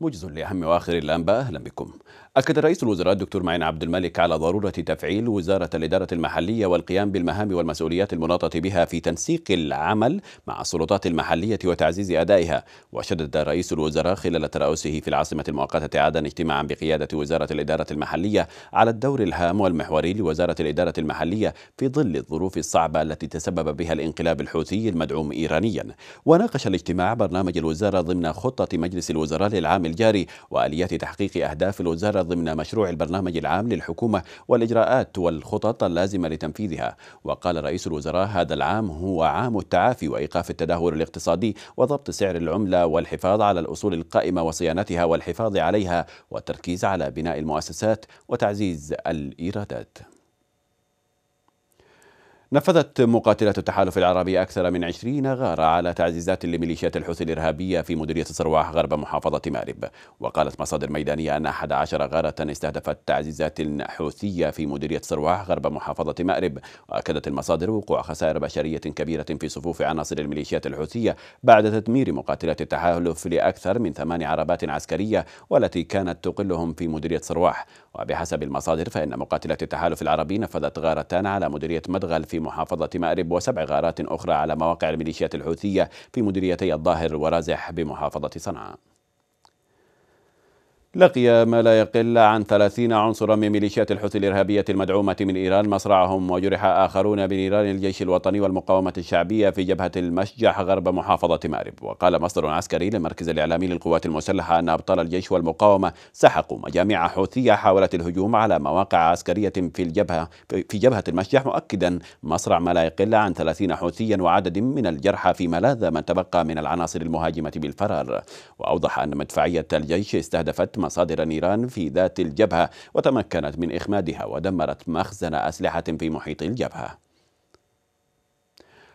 موجز لاهم واخر الانباء اهلا بكم. اكد رئيس الوزراء الدكتور معين عبد الملك على ضروره تفعيل وزاره الاداره المحليه والقيام بالمهام والمسؤوليات المناطه بها في تنسيق العمل مع السلطات المحليه وتعزيز ادائها، وشدد رئيس الوزراء خلال ترأسه في العاصمه المؤقته عدن اجتماعا بقياده وزاره الاداره المحليه على الدور الهام والمحوري لوزاره الاداره المحليه في ظل الظروف الصعبه التي تسبب بها الانقلاب الحوثي المدعوم ايرانيا. وناقش الاجتماع برنامج الوزاره ضمن خطه مجلس الوزراء للعام الجاري وآليات تحقيق أهداف الوزارة ضمن مشروع البرنامج العام للحكومة والإجراءات والخطط اللازمة لتنفيذها وقال رئيس الوزراء هذا العام هو عام التعافي وإيقاف التدهور الاقتصادي وضبط سعر العملة والحفاظ على الأصول القائمة وصيانتها والحفاظ عليها والتركيز على بناء المؤسسات وتعزيز الإيرادات نفذت مقاتلات التحالف العربي أكثر من 20 غارة على تعزيزات لميليشيات الحوثي الإرهابية في مديرية صرواح غرب محافظة مأرب وقالت مصادر ميدانية أن 11 غارة استهدفت تعزيزات حوثية في مديرية صرواح غرب محافظة مأرب وأكدت المصادر وقوع خسائر بشرية كبيرة في صفوف عناصر الميليشيات الحوثية بعد تدمير مقاتلات التحالف لأكثر من ثمان عربات عسكرية والتي كانت تقلهم في مديرية صرواح وبحسب المصادر فإن مقاتلة التحالف العربي نفذت غارتان على مديرية مدغل في محافظة مأرب وسبع غارات أخرى على مواقع الميليشيات الحوثية في مديريتي الظاهر ورازح بمحافظة صنعاء لقي ما لا يقل عن 30 عنصرا من ميليشيات الحوثي الإرهابية المدعومة من إيران مصرعهم وجرح آخرون بنيران الجيش الوطني والمقاومة الشعبية في جبهة المشجح غرب محافظة مأرب وقال مصدر عسكري للمركز الإعلامي للقوات المسلحة أن أبطال الجيش والمقاومة سحقوا مجاميع حوثية حاولت الهجوم على مواقع عسكرية في الجبهة في جبهة المشجح مؤكدا مصرع ما لا يقل عن 30 حوثيا وعدد من الجرحى في ملاذ من تبقى من العناصر المهاجمة بالفرار وأوضح أن مدفعية الجيش استهدفت مصادر نيران في ذات الجبهة وتمكنت من إخمادها ودمرت مخزن أسلحة في محيط الجبهة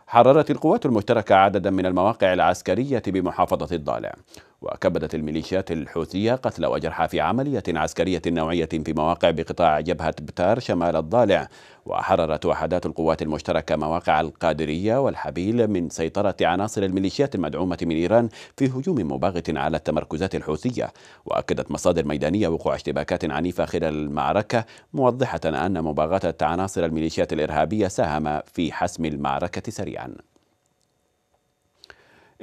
حررت القوات المشتركة عددا من المواقع العسكرية بمحافظة الضالع وكبدت الميليشيات الحوثية قتل وجرحى في عملية عسكرية نوعية في مواقع بقطاع جبهة بتار شمال الضالع وحررت وحدات القوات المشتركة مواقع القادرية والحبيل من سيطرة عناصر الميليشيات المدعومة من إيران في هجوم مباغت على التمركزات الحوثية وأكدت مصادر ميدانية وقوع اشتباكات عنيفة خلال المعركة موضحة أن مباغتة عناصر الميليشيات الإرهابية ساهم في حسم المعركة سريعاً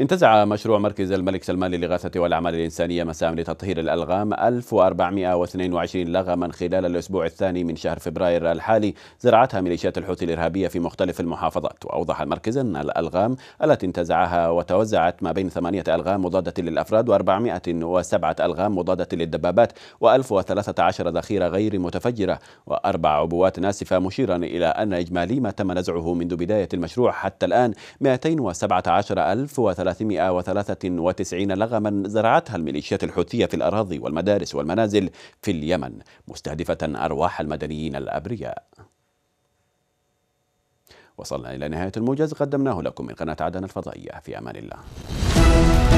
انتزع مشروع مركز الملك سلمان للإغاثة والأعمال الإنسانية مسام لتطهير الألغام 1422 لغما خلال الأسبوع الثاني من شهر فبراير الحالي زرعتها ميليشيات الحوثي الإرهابية في مختلف المحافظات وأوضح المركز أن الألغام التي انتزعها وتوزعت ما بين ثمانية ألغام مضادة للأفراد و407 ألغام مضادة للدبابات و1013 ذخيرة غير متفجرة وأربع عبوات ناسفة مشيرا إلى أن إجمالي ما تم نزعه منذ بداية المشروع حتى الآن 217 ألف 393 لغما زرعتها الميليشيات الحوثية في الأراضي والمدارس والمنازل في اليمن مستهدفة أرواح المدنيين الأبرياء وصلنا إلى نهاية الموجز قدمناه لكم من قناة عدن الفضائية في أمان الله